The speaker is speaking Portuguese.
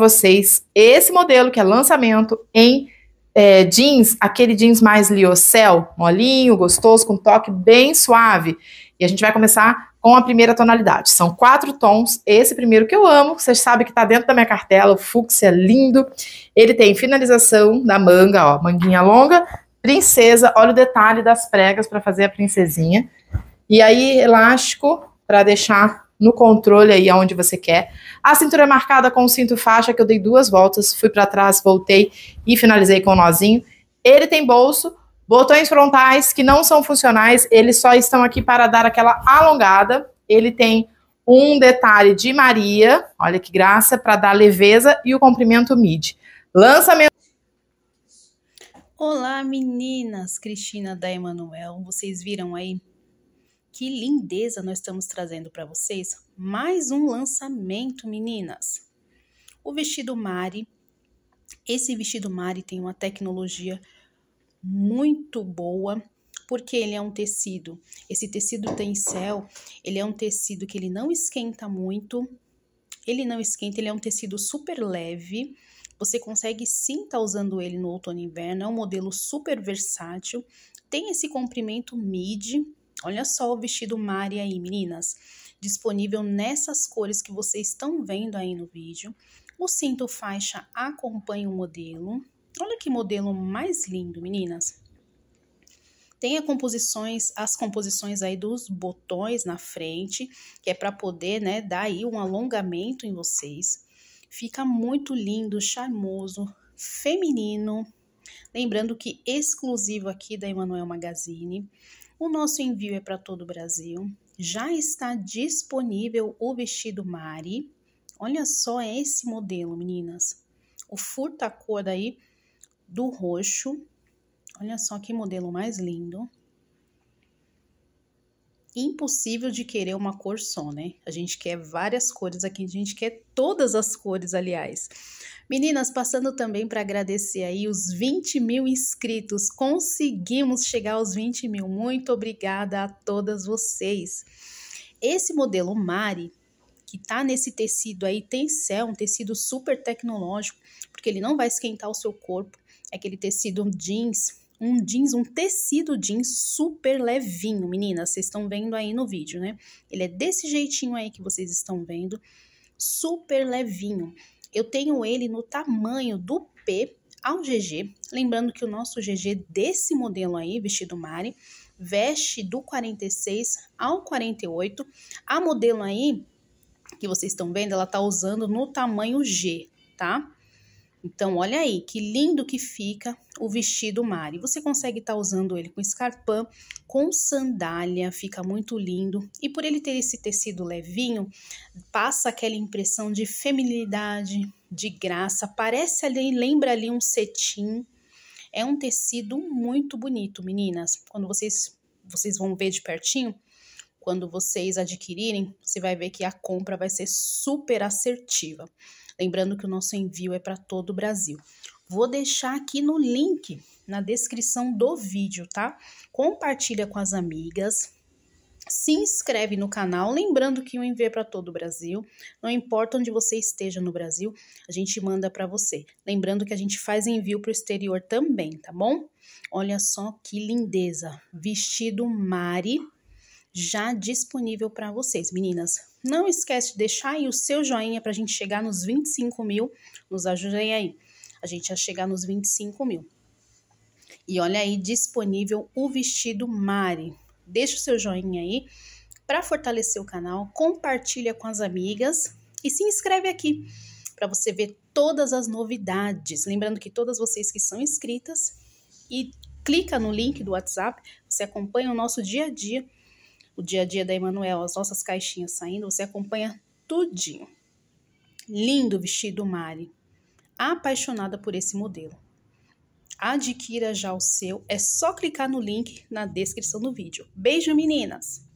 vocês esse modelo que é lançamento em é, jeans, aquele jeans mais liocel, molinho, gostoso, com toque bem suave. E a gente vai começar com a primeira tonalidade. São quatro tons. Esse primeiro que eu amo, vocês sabem que tá dentro da minha cartela, o fúcsia é lindo. Ele tem finalização da manga, ó, manguinha longa, princesa, olha o detalhe das pregas para fazer a princesinha. E aí elástico para deixar no controle aí aonde você quer. A cintura é marcada com o cinto faixa, que eu dei duas voltas, fui para trás, voltei e finalizei com o um nozinho. Ele tem bolso, botões frontais que não são funcionais, eles só estão aqui para dar aquela alongada. Ele tem um detalhe de Maria, olha que graça, para dar leveza e o comprimento mid. Lançamento. Olá meninas, Cristina da Emanuel. Vocês viram aí que lindeza nós estamos trazendo para vocês! Mais um lançamento, meninas! O vestido Mari, esse vestido Mari tem uma tecnologia muito boa, porque ele é um tecido. Esse tecido tem céu. ele é um tecido que ele não esquenta muito, ele não esquenta, ele é um tecido super leve. Você consegue sim estar tá usando ele no outono e inverno, é um modelo super versátil. Tem esse comprimento midi, Olha só o vestido Mari aí, meninas. Disponível nessas cores que vocês estão vendo aí no vídeo. O cinto faixa acompanha o modelo. Olha que modelo mais lindo, meninas. Tem a composições, as composições aí dos botões na frente, que é para poder, né, dar aí um alongamento em vocês. Fica muito lindo, charmoso, feminino. Lembrando que exclusivo aqui da Emanuel Magazine. O nosso envio é para todo o Brasil. Já está disponível o vestido Mari. Olha só esse modelo, meninas. O furta-cor aí do roxo. Olha só que modelo mais lindo impossível de querer uma cor só, né? A gente quer várias cores aqui, a gente quer todas as cores, aliás. Meninas, passando também para agradecer aí os 20 mil inscritos, conseguimos chegar aos 20 mil. Muito obrigada a todas vocês. Esse modelo Mari, que tá nesse tecido aí, tem céu, é um tecido super tecnológico, porque ele não vai esquentar o seu corpo, é aquele tecido jeans um jeans, um tecido jeans super levinho, meninas, vocês estão vendo aí no vídeo, né? Ele é desse jeitinho aí que vocês estão vendo, super levinho. Eu tenho ele no tamanho do P ao GG, lembrando que o nosso GG desse modelo aí, vestido Mari, veste do 46 ao 48. A modelo aí que vocês estão vendo, ela tá usando no tamanho G, tá? Então, olha aí, que lindo que fica o vestido Mari. Você consegue estar tá usando ele com escarpã, com sandália, fica muito lindo. E por ele ter esse tecido levinho, passa aquela impressão de feminilidade, de graça. Parece ali, lembra ali um cetim. É um tecido muito bonito, meninas. Quando vocês, vocês vão ver de pertinho, quando vocês adquirirem, você vai ver que a compra vai ser super assertiva. Lembrando que o nosso envio é para todo o Brasil. Vou deixar aqui no link na descrição do vídeo, tá? Compartilha com as amigas, se inscreve no canal, lembrando que o envio é para todo o Brasil, não importa onde você esteja no Brasil, a gente manda para você. Lembrando que a gente faz envio para o exterior também, tá bom? Olha só que lindeza, vestido Mari já disponível para vocês, meninas. Não esquece de deixar aí o seu joinha para a gente chegar nos 25 mil. Nos ajudem aí. A gente a chegar nos 25 mil. E olha aí disponível o vestido Mari. Deixa o seu joinha aí para fortalecer o canal, compartilha com as amigas e se inscreve aqui para você ver todas as novidades. Lembrando que todas vocês que são inscritas e clica no link do WhatsApp, você acompanha o nosso dia a dia o dia a dia da Emanuel, as nossas caixinhas saindo, você acompanha tudinho. Lindo vestido Mari, apaixonada por esse modelo. Adquira já o seu, é só clicar no link na descrição do vídeo. Beijo meninas!